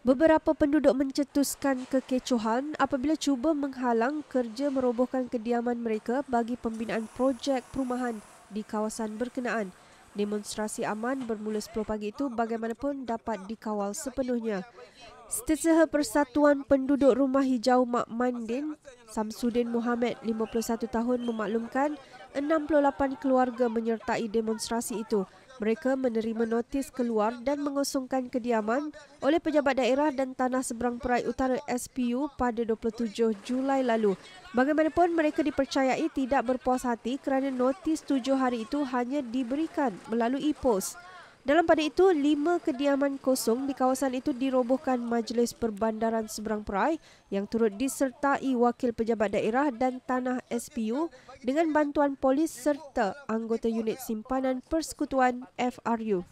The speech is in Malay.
Beberapa penduduk mencetuskan kekecohan apabila cuba menghalang kerja merobohkan kediaman mereka bagi pembinaan projek perumahan di kawasan berkenaan. Demonstrasi aman bermula 10 pagi itu bagaimanapun dapat dikawal sepenuhnya. Setiausaha Persatuan Penduduk Rumah Hijau Mak Mandin, Samsudin Muhammad, 51 tahun, memaklumkan 68 keluarga menyertai demonstrasi itu. Mereka menerima notis keluar dan mengosongkan kediaman oleh Pejabat Daerah dan Tanah Seberang Perai Utara SPU pada 27 Julai lalu. Bagaimanapun, mereka dipercayai tidak berpuas hati kerana notis tujuh hari itu hanya diberikan melalui pos. Dalam pada itu, lima kediaman kosong di kawasan itu dirobohkan Majlis Perbandaran Seberang Perai yang turut disertai wakil pejabat daerah dan tanah SPU dengan bantuan polis serta anggota unit simpanan persekutuan FRU.